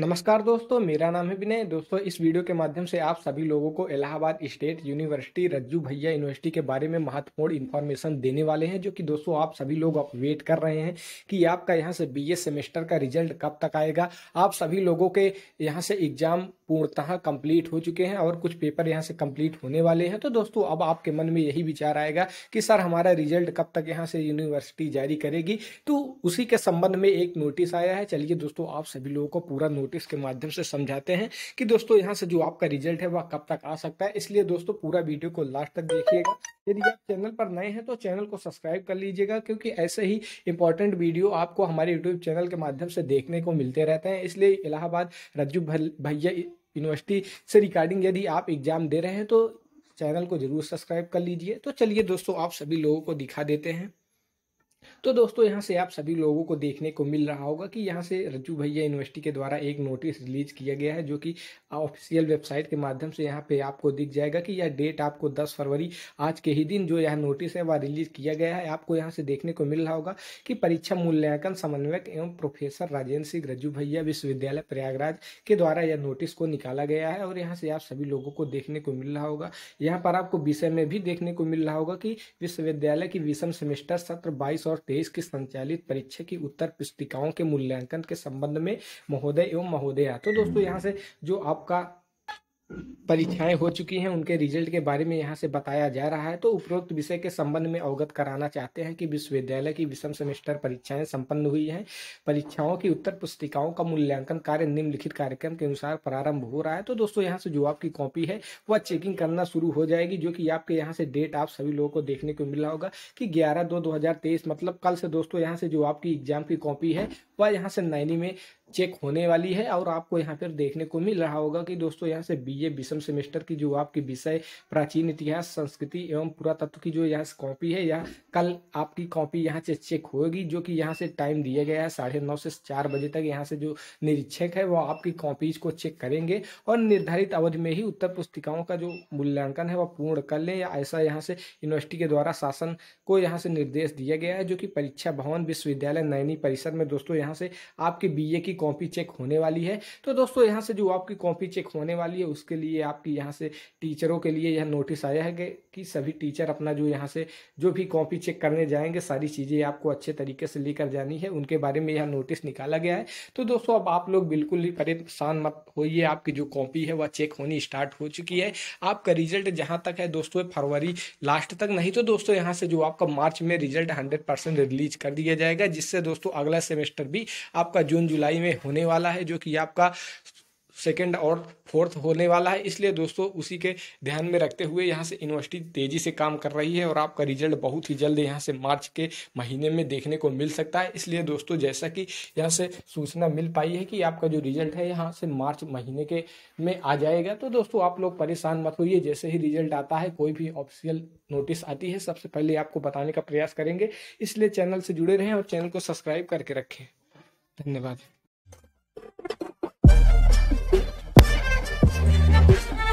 नमस्कार दोस्तों मेरा नाम है विनय दोस्तों इस वीडियो के माध्यम से आप सभी लोगों को इलाहाबाद स्टेट यूनिवर्सिटी रज्जू भैया यूनिवर्सिटी के बारे में महत्वपूर्ण इन्फॉर्मेशन देने वाले हैं जो कि दोस्तों आप सभी लोग आप वेट कर रहे हैं कि आपका यहाँ से बीए सेमेस्टर का रिजल्ट कब तक आएगा आप सभी लोगों के यहाँ से एग्जाम पूर्णतः कंप्लीट हो चुके हैं और कुछ पेपर यहाँ से कंप्लीट होने वाले हैं तो दोस्तों अब आपके मन में यही विचार आएगा कि सर हमारा रिजल्ट कब तक यहाँ से यूनिवर्सिटी जारी करेगी तो उसी के संबंध में एक नोटिस आया है चलिए दोस्तों आप सभी लोगों को पूरा नोटिस नोटिस के माध्यम से समझाते हैं कि दोस्तों यहाँ से जो आपका रिजल्ट है वह कब तक आ सकता है इसलिए दोस्तों पूरा वीडियो को लास्ट तक देखिएगा यदि आप चैनल पर नए हैं तो चैनल को सब्सक्राइब कर लीजिएगा क्योंकि ऐसे ही इंपॉर्टेंट वीडियो आपको हमारे यूट्यूब चैनल के माध्यम से देखने को मिलते रहते हैं इसलिए इलाहाबाद रज्जु भैया यूनिवर्सिटी से रिगार्डिंग यदि आप एग्जाम दे रहे हैं तो चैनल को जरूर सब्सक्राइब कर लीजिए तो चलिए दोस्तों आप सभी लोगों को दिखा देते हैं तो दोस्तों यहाँ से आप सभी लोगों को देखने को मिल रहा होगा कि यहाँ से रज्जू भैया यूनिवर्सिटी के द्वारा एक नोटिस रिलीज किया गया है जो कि ऑफिशियल वेबसाइट के माध्यम से यहाँ पे आपको दिख जाएगा कि यह डेट आपको 10 फरवरी आज के ही दिन जो यह नोटिस है वह रिलीज किया गया है आपको यहाँ से देखने को मिल रहा होगा कि परीक्षा मूल्यांकन समन्वयक एवं प्रोफेसर राजेंद्र सिंह रज्जू भैया विश्वविद्यालय प्रयागराज के द्वारा यह नोटिस को निकाला गया है और यहाँ से आप सभी लोगों को देखने को मिल रहा होगा यहाँ पर आपको विषय में भी देखने को मिल रहा होगा कि विश्वविद्यालय की विषम सेमेस्टर सत्र बाईस और तेईस की संचालित परीक्षा की उत्तर पुस्तिकाओं के मूल्यांकन के संबंध में महोदय एवं महोदया तो दोस्तों हम्म। यहाँ से जो आपका परीक्षाएं हो चुकी हैं उनके रिजल्ट के बारे में यहाँ से बताया जा रहा है तो उपरोक्त विषय के संबंध में अवगत कराना चाहते हैं कि विश्वविद्यालय की विषम सेमेस्टर परीक्षाएं संपन्न हुई हैं परीक्षाओं की उत्तर पुस्तिकाओं का मूल्यांकन कार्य निम्नलिखित कार्यक्रम के अनुसार प्रारंभ हो रहा है तो दोस्तों यहाँ से जो आपकी कॉपी है वह चेकिंग करना शुरू हो जाएगी जो कि आपके यहाँ से डेट आप सभी लोगों को देखने को मिला होगा कि ग्यारह दो दो मतलब कल से दोस्तों यहाँ से जो आपकी एग्जाम की कॉपी है वह यहाँ से नैनी में चेक होने वाली है और आपको यहाँ पर देखने को मिल रहा होगा कि दोस्तों यहाँ से बीए विषम सेमेस्टर की जो आपकी विषय प्राचीन इतिहास संस्कृति एवं पुरातत्व की जो यहाँ से कॉपी है यह कल आपकी कॉपी यहाँ से चेक होगी जो कि यहाँ से टाइम दिया गया है साढ़े नौ से चार बजे तक यहाँ से जो निरीक्षक है वो आपकी कॉपीज को चेक करेंगे और निर्धारित अवधि में ही उत्तर पुस्तिकाओं का जो मूल्यांकन है वह पूर्ण कर लें या ऐसा यहाँ से यूनिवर्सिटी के द्वारा शासन को यहाँ से निर्देश दिया गया है जो कि परीक्षा भवन विश्वविद्यालय नैनी परिसर में दोस्तों यहाँ से आपके बी की कॉपी चेक होने वाली है तो दोस्तों यहाँ से जो आपकी कॉपी चेक होने वाली है उसके लिए आपकी यहाँ से टीचरों के लिए यह नोटिस आया है कि सभी टीचर अपना जो यहाँ से जो भी कॉपी चेक करने जाएंगे सारी चीज़ें आपको अच्छे तरीके से लेकर जानी है उनके बारे में यह नोटिस निकाला गया है तो दोस्तों अब आप लोग बिल्कुल ही परेशान मत होइए आपकी जो कॉपी है वह चेक होनी स्टार्ट हो चुकी है आपका रिजल्ट जहाँ तक है दोस्तों फरवरी लास्ट तक नहीं तो दोस्तों यहाँ से जो आपका मार्च में रिजल्ट हंड्रेड रिलीज कर दिया जाएगा जिससे दोस्तों अगला सेमेस्टर भी आपका जून जुलाई में में होने वाला है जो कि आपका सेकेंड और फोर्थ होने वाला है इसलिए दोस्तों उसी के ध्यान में रखते हुए यहाँ से यूनिवर्सिटी तेज़ी से काम कर रही है और आपका रिजल्ट बहुत ही जल्द यहाँ से मार्च के महीने में देखने को मिल सकता है इसलिए दोस्तों जैसा कि यहाँ से सूचना मिल पाई है कि आपका जो रिजल्ट है यहाँ से मार्च महीने के में आ जाएगा तो दोस्तों आप लोग परेशान मत होइए जैसे ही रिजल्ट आता है कोई भी ऑफिशियल नोटिस आती है सबसे पहले आपको बताने का प्रयास करेंगे इसलिए चैनल से जुड़े रहें और चैनल को सब्सक्राइब करके रखें धन्यवाद Thank you.